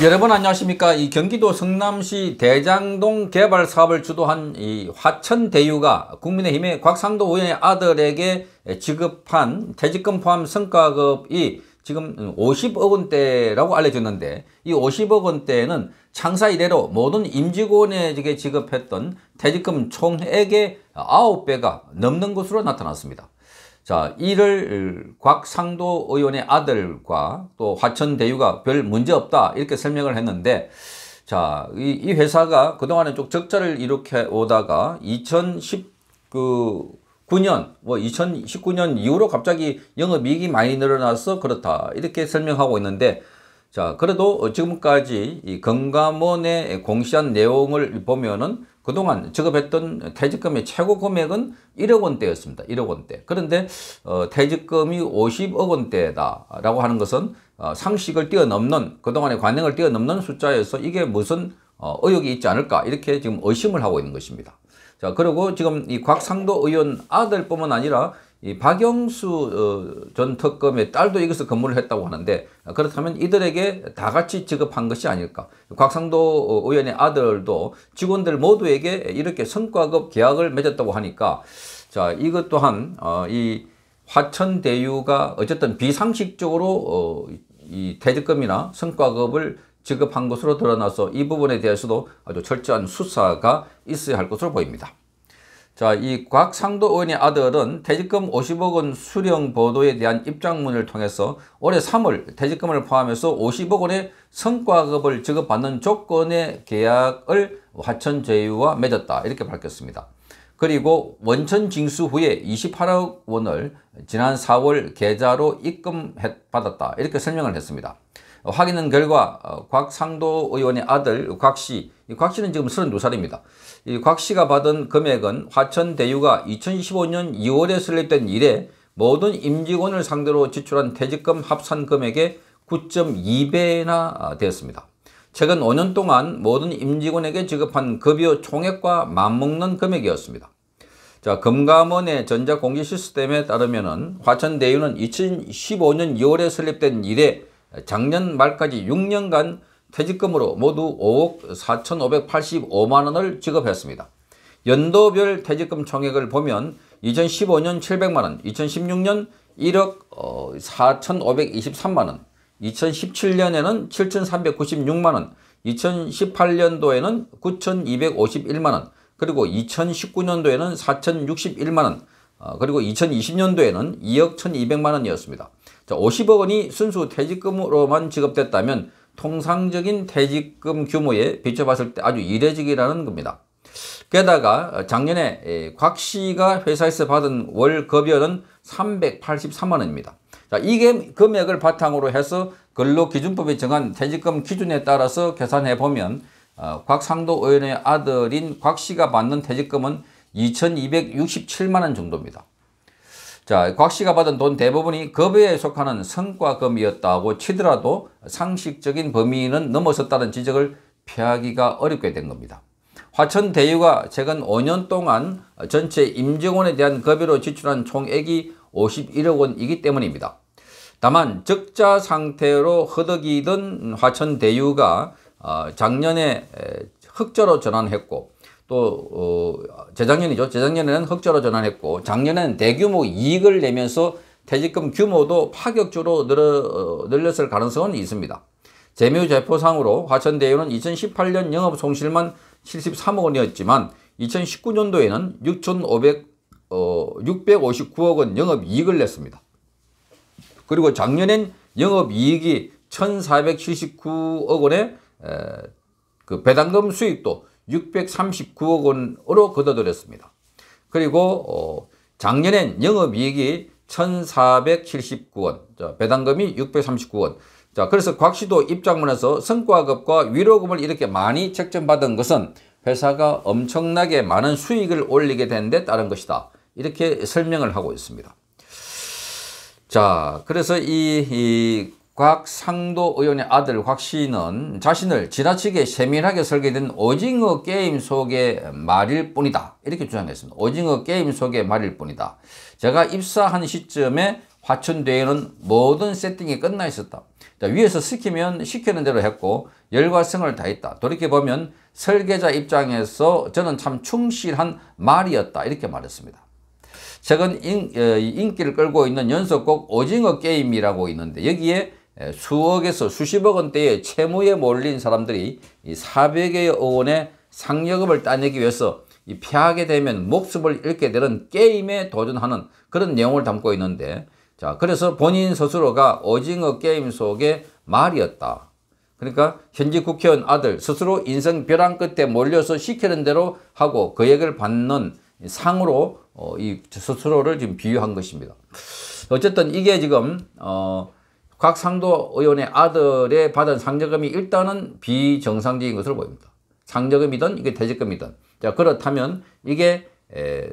여러분 안녕하십니까 이 경기도 성남시 대장동 개발 사업을 주도한 이 화천대유가 국민의힘의 곽상도 의원의 아들에게 지급한 퇴직금 포함 성과급이 지금 50억 원대라고 알려졌는데 이 50억 원대는 창사 이래로 모든 임직원에게 지급했던 퇴직금 총액의 9배가 넘는 것으로 나타났습니다. 자, 이를 곽상도 의원의 아들과 또 화천대유가 별 문제 없다 이렇게 설명을 했는데 자, 이, 이 회사가 그동안에 좀 적자를 이렇게 오다가 2019년 뭐 2019년 이후로 갑자기 영업이익이 많이 늘어나서 그렇다 이렇게 설명하고 있는데 자, 그래도 지금까지 이 건감원의 공시한 내용을 보면은 그동안 지급했던 퇴직금의 최고 금액은 1억 원대였습니다. 1억 원대. 그런데 어, 퇴직금이 50억 원대다라고 하는 것은 어, 상식을 뛰어넘는 그동안의 관행을 뛰어넘는 숫자여서 이게 무슨 어, 의혹이 있지 않을까 이렇게 지금 의심을 하고 있는 것입니다. 자 그리고 지금 이 곽상도 의원 아들뿐만 아니라 이 박영수 어, 전 특검의 딸도 여기서 근무를 했다고 하는데 그렇다면 이들에게 다 같이 지급한 것이 아닐까 곽상도 어, 의원의 아들도 직원들 모두에게 이렇게 성과급 계약을 맺었다고 하니까 자 이것 또한 어, 이 화천대유가 어쨌든 비상식적으로 이대직금이나 성과급을 지급한 것으로 드러나서 이 부분에 대해서도 아주 철저한 수사가 있어야 할 것으로 보입니다. 자, 이 곽상도 의원의 아들은 퇴직금 50억 원 수령 보도에 대한 입장문을 통해서 올해 3월 퇴직금을 포함해서 50억 원의 성과급을 지급받는 조건의 계약을 화천제휴와 맺었다. 이렇게 밝혔습니다. 그리고 원천 징수 후에 28억 원을 지난 4월 계좌로 입금받았다. 이렇게 설명을 했습니다. 어, 확인한 결과 어, 곽상도 의원의 아들 곽씨, 곽씨는 지금 32살입니다. 이 곽씨가 받은 금액은 화천대유가 2015년 2월에 설립된 이래 모든 임직원을 상대로 지출한 퇴직금 합산 금액의 9.2배나 아, 되었습니다. 최근 5년 동안 모든 임직원에게 지급한 급여 총액과 맞먹는 금액이었습니다. 자, 금감원의 전자공시 시스템에 따르면 화천대유는 2015년 2월에 설립된 이래 작년 말까지 6년간 퇴직금으로 모두 5억 4,585만 원을 지급했습니다. 연도별 퇴직금 총액을 보면 2015년 700만 원, 2016년 1억 4,523만 원, 2017년에는 7,396만 원, 2018년도에는 9,251만 원, 그리고 2019년도에는 4,061만 원, 어, 그리고 2020년도에는 2억 1,200만 원이었습니다. 자, 50억 원이 순수 퇴직금으로만 지급됐다면 통상적인 퇴직금 규모에 비춰봤을 때 아주 이례적이라는 겁니다. 게다가 작년에 예, 곽 씨가 회사에서 받은 월 급여는 383만 원입니다. 자, 이게 금액을 바탕으로 해서 근로기준법에 정한 퇴직금 기준에 따라서 계산해 보면 어, 곽상도 의원의 아들인 곽 씨가 받는 퇴직금은 2267만 원 정도입니다. 자, 곽 씨가 받은 돈 대부분이 급여에 속하는 성과금이었다고 치더라도 상식적인 범위는 넘어섰다는 지적을 피하기가 어렵게 된 겁니다. 화천대유가 최근 5년 동안 전체 임직원에 대한 급여로 지출한 총액이 51억 원이기 때문입니다. 다만 적자 상태로 허덕이던 화천대유가 어, 작년에 흑자로 전환했고 또 어, 재작년이죠. 재작년에는 흑자로 전환했고 작년에는 대규모 이익을 내면서 퇴직금 규모도 파격적으로 늘어, 어, 늘렸을 가능성은 있습니다. 재무제표상으로 화천대유는 2018년 영업 손실만 73억 원이었지만 2019년도에는 6,500 어, 659억 원 영업이익을 냈습니다. 그리고 작년엔 영업이익이 1,479억 원의 그 배당금 수입도 639억 원으로 거둬들였습니다 그리고 어, 작년엔 영업이익이 1,479원, 배당금이 639원. 자, 그래서 곽씨도 입장문에서 성과급과 위로금을 이렇게 많이 책정받은 것은 회사가 엄청나게 많은 수익을 올리게 된 데 따른 것이다. 이렇게 설명을 하고 있습니다. 자, 그래서 이, 이곽 상도 의원의 아들 곽 씨는 자신을 지나치게 세밀하게 설계된 오징어 게임 속의 말일 뿐이다. 이렇게 주장했습니다. 오징어 게임 속의 말일 뿐이다. 제가 입사한 시점에 화천대에는 모든 세팅이 끝나 있었다. 위에서 시키면 시키는 대로 했고 열과 성을 다했다. 돌이켜보면 설계자 입장에서 저는 참 충실한 말이었다. 이렇게 말했습니다. 최근 인, 어, 인기를 끌고 있는 연속곡 오징어 게임이라고 있는데 여기에 예, 수억에서 수십억 원대의 채무에 몰린 사람들이 이4 0 0여 원의 상여금을 따내기 위해서 이 피하게 되면 목숨을 잃게 되는 게임에 도전하는 그런 내용을 담고 있는데 자 그래서 본인 스스로가 오징어 게임 속의 말이었다. 그러니까 현직 국회의원 아들 스스로 인생 벼랑 끝에 몰려서 시키는 대로 하고 그 얘기를 받는 상으로 어, 이 스스로를 지금 비유한 것입니다. 어쨌든 이게 지금 어, 곽상도 의원의 아들의 받은 상여금이 일단은 비정상적인 것으로 보입니다. 상여금이든 이게 퇴직금이든자 그렇다면 이게 에,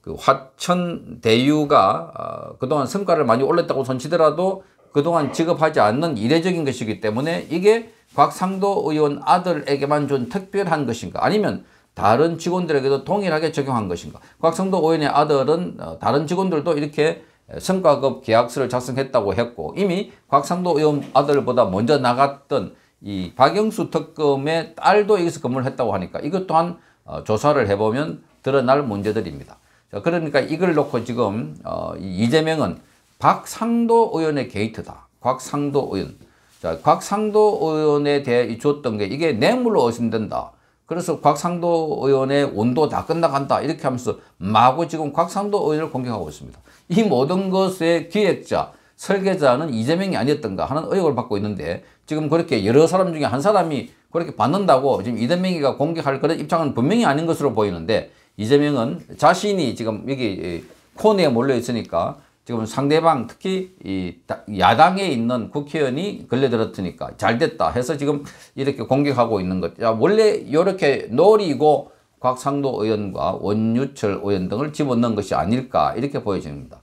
그 화천 대유가 어, 그동안 성과를 많이 올렸다고 손치더라도 그동안 지급하지 않는 이례적인 것이기 때문에 이게 곽상도 의원 아들에게만 준 특별한 것인가 아니면 다른 직원들에게도 동일하게 적용한 것인가 곽상도 의원의 아들은 어, 다른 직원들도 이렇게 성과급 계약서를 작성했다고 했고 이미 곽상도 의원 아들보다 먼저 나갔던 이 박영수 특검의 딸도 여기서 근무를 했다고 하니까 이것 또한 어, 조사를 해보면 드러날 문제들입니다. 자, 그러니까 이걸 놓고 지금 어, 이재명은 박상도 의원의 게이트다. 곽상도 의원. 자, 곽상도 의원에 대해 줬던 게 이게 뇌물로 의심된다. 그래서 곽상도 의원의 온도 다 끝나간다 이렇게 하면서 마구 지금 곽상도 의원을 공격하고 있습니다. 이 모든 것의 기획자, 설계자는 이재명이 아니었던가 하는 의혹을 받고 있는데 지금 그렇게 여러 사람 중에 한 사람이 그렇게 받는다고 지금 이재명이가 공격할 그런 입장은 분명히 아닌 것으로 보이는데 이재명은 자신이 지금 여기 코너에 몰려 있으니까 지금 상대방 특히 이 야당에 있는 국회의원이 걸려들었으니까 잘 됐다 해서 지금 이렇게 공격하고 있는 것. 자, 원래 이렇게 노리고 곽상도 의원과 원유철 의원 등을 집어넣은 것이 아닐까 이렇게 보여집니다.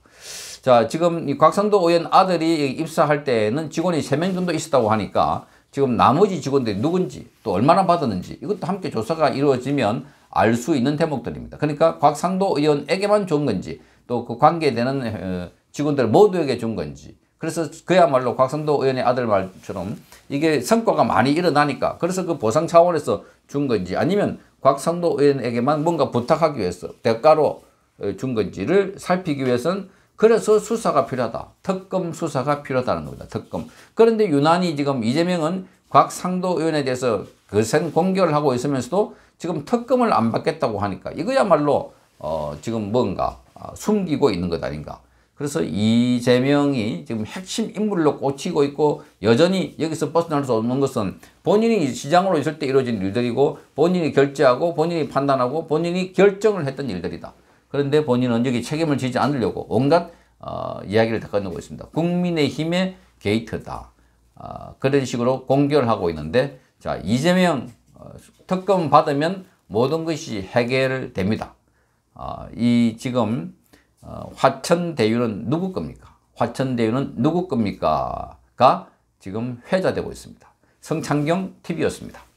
자 지금 이 곽상도 의원 아들이 입사할 때는 직원이 3명 정도 있었다고 하니까 지금 나머지 직원들이 누군지 또 얼마나 받았는지 이것도 함께 조사가 이루어지면 알 수 있는 대목들입니다. 그러니까 곽상도 의원에게만 준 건지 또그 관계되는 어, 직원들 모두에게 준 건지 그래서 그야말로 곽선도 의원의 아들 말처럼 이게 성과가 많이 일어나니까 그래서 그 보상 차원에서 준 건지 아니면 곽선도 의원에게만 뭔가 부탁하기 위해서 대가로 어, 준 건지를 살피기 위해서는 그래서 수사가 필요하다. 특검 수사가 필요하다는 겁니다. 특검. 그런데 유난히 지금 이재명은 곽상도 의원에 대해서 거센 공격을 하고 있으면서도 지금 특검을 안 받겠다고 하니까 이거야말로 어 지금 뭔가 아, 숨기고 있는 것 아닌가. 그래서 이재명이 지금 핵심 인물로 꽂히고 있고 여전히 여기서 벗어날 수 없는 것은 본인이 시장으로 있을 때 이루어진 일들이고 본인이 결제하고 본인이 판단하고 본인이 결정을 했던 일들이다. 그런데 본인은 여기 책임을 지지 않으려고 온갖 어, 이야기를 다 꺼내고 있습니다. 국민의힘의 게이트다. 어, 그런 식으로 공격을 하고 있는데 자 이재명 어, 특검 받으면 모든 것이 해결됩니다. 어, 이 지금 어, 화천대유는 누구 겁니까? 화천대유는 누구 겁니까? 가 지금 회자되고 있습니다. 성창경 TV였습니다.